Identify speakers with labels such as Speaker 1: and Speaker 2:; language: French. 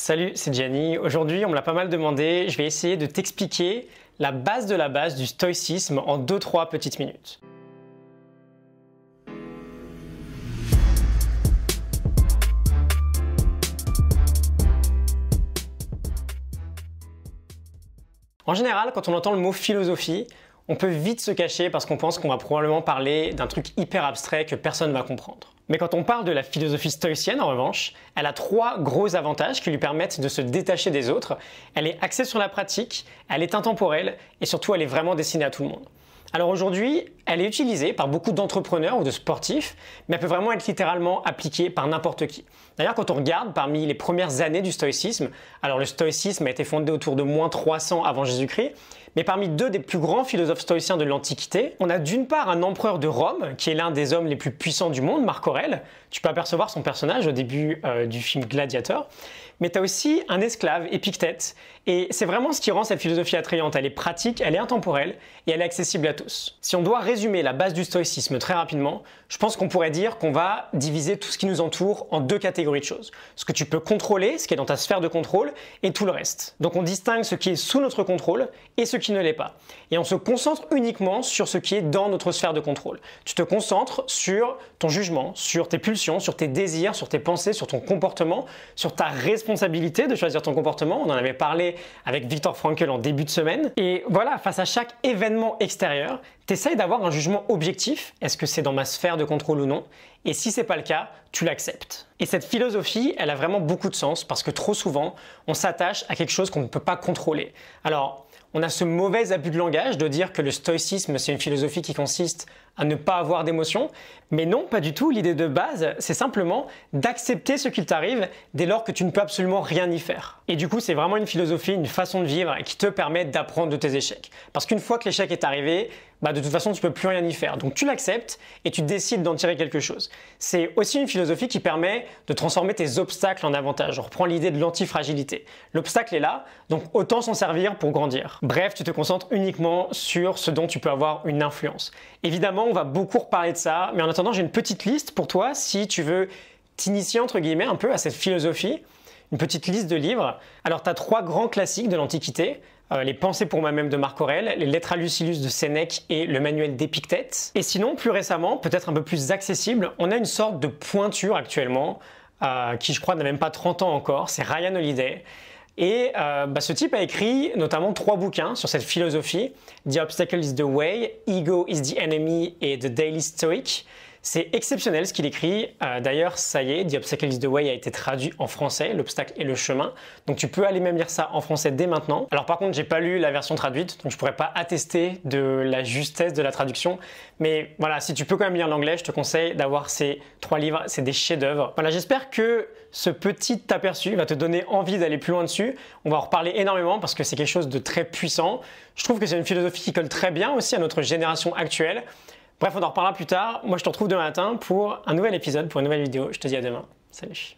Speaker 1: Salut, c'est Gianni. Aujourd'hui, on me l'a pas mal demandé. Je vais essayer de t'expliquer la base de la base du stoïcisme en 2-3 petites minutes. En général, quand on entend le mot philosophie, on peut vite se cacher parce qu'on pense qu'on va probablement parler d'un truc hyper abstrait que personne ne va comprendre. Mais quand on parle de la philosophie stoïcienne, en revanche, elle a trois gros avantages qui lui permettent de se détacher des autres. Elle est axée sur la pratique, elle est intemporelle et surtout elle est vraiment destinée à tout le monde. Alors aujourd'hui, elle est utilisée par beaucoup d'entrepreneurs ou de sportifs, mais elle peut vraiment être littéralement appliquée par n'importe qui. D'ailleurs, quand on regarde parmi les premières années du stoïcisme, alors le stoïcisme a été fondé autour de moins 300 avant Jésus-Christ, mais parmi deux des plus grands philosophes stoïciens de l'Antiquité, on a d'une part un empereur de Rome, qui est l'un des hommes les plus puissants du monde, Marc Aurel, Tu peux apercevoir son personnage au début euh, du film Gladiator. Mais tu as aussi un esclave, Épictète. Et c'est vraiment ce qui rend cette philosophie attrayante. Elle est pratique, elle est intemporelle et elle est accessible à tous. Si on doit résumer la base du stoïcisme très rapidement, je pense qu'on pourrait dire qu'on va diviser tout ce qui nous entoure en deux catégories de choses. Ce que tu peux contrôler, ce qui est dans ta sphère de contrôle, et tout le reste. Donc on distingue ce qui est sous notre contrôle et ce qui ne l'est pas. Et on se concentre uniquement sur ce qui est dans notre sphère de contrôle. Tu te concentres sur ton jugement, sur tes pulsions, sur tes désirs, sur tes pensées, sur ton comportement, sur ta responsabilité de choisir ton comportement. On en avait parlé avec Victor Frankl en début de semaine. Et voilà, face à chaque événement extérieur, T'essayes d'avoir un jugement objectif, est-ce que c'est dans ma sphère de contrôle ou non Et si c'est pas le cas, tu l'acceptes. Et cette philosophie, elle a vraiment beaucoup de sens parce que trop souvent, on s'attache à quelque chose qu'on ne peut pas contrôler. Alors, on a ce mauvais abus de langage de dire que le stoïcisme, c'est une philosophie qui consiste à ne pas avoir d'émotion. Mais non, pas du tout. L'idée de base, c'est simplement d'accepter ce qu'il t'arrive dès lors que tu ne peux absolument rien y faire. Et du coup, c'est vraiment une philosophie, une façon de vivre qui te permet d'apprendre de tes échecs. Parce qu'une fois que l'échec est arrivé, bah, de toute façon, tu ne peux plus rien y faire. Donc tu l'acceptes et tu décides d'en tirer quelque chose. C'est aussi une philosophie qui permet de transformer tes obstacles en avantages. On reprend l'idée de l'antifragilité. L'obstacle est là, donc autant s'en servir pour grandir. Bref, tu te concentres uniquement sur ce dont tu peux avoir une influence. Évidemment, on va beaucoup reparler de ça. Mais en attendant, j'ai une petite liste pour toi si tu veux t'initier entre guillemets un peu à cette philosophie. Une petite liste de livres. Alors, tu as trois grands classiques de l'Antiquité. Euh, les Pensées pour moi-même de Marc Aurèle, les Lettres à Lucilius de Sénèque et le Manuel d'Épictète. Et sinon, plus récemment, peut-être un peu plus accessible, on a une sorte de pointure actuellement, euh, qui je crois n'a même pas 30 ans encore, c'est Ryan Holiday. Et euh, bah, ce type a écrit notamment trois bouquins sur cette philosophie, The Obstacle is the Way, Ego is the Enemy et The Daily Stoic. C'est exceptionnel ce qu'il écrit. Euh, d'ailleurs, ça y est, The Obstacle is the Way a été traduit en français, l'obstacle et le chemin. Donc tu peux aller même lire ça en français dès maintenant. Alors par contre, j'ai pas lu la version traduite, donc je ne pourrais pas attester de la justesse de la traduction. Mais voilà, si tu peux quand même lire l'anglais, je te conseille d'avoir ces trois livres, c'est des chefs-d'œuvre. Voilà, j'espère que ce petit aperçu va te donner envie d'aller plus loin dessus. On va en reparler énormément parce que c'est quelque chose de très puissant. Je trouve que c'est une philosophie qui colle très bien aussi à notre génération actuelle. Bref, on en reparlera plus tard. Moi, je te retrouve demain matin pour un nouvel épisode, pour une nouvelle vidéo. Je te dis à demain. Salut.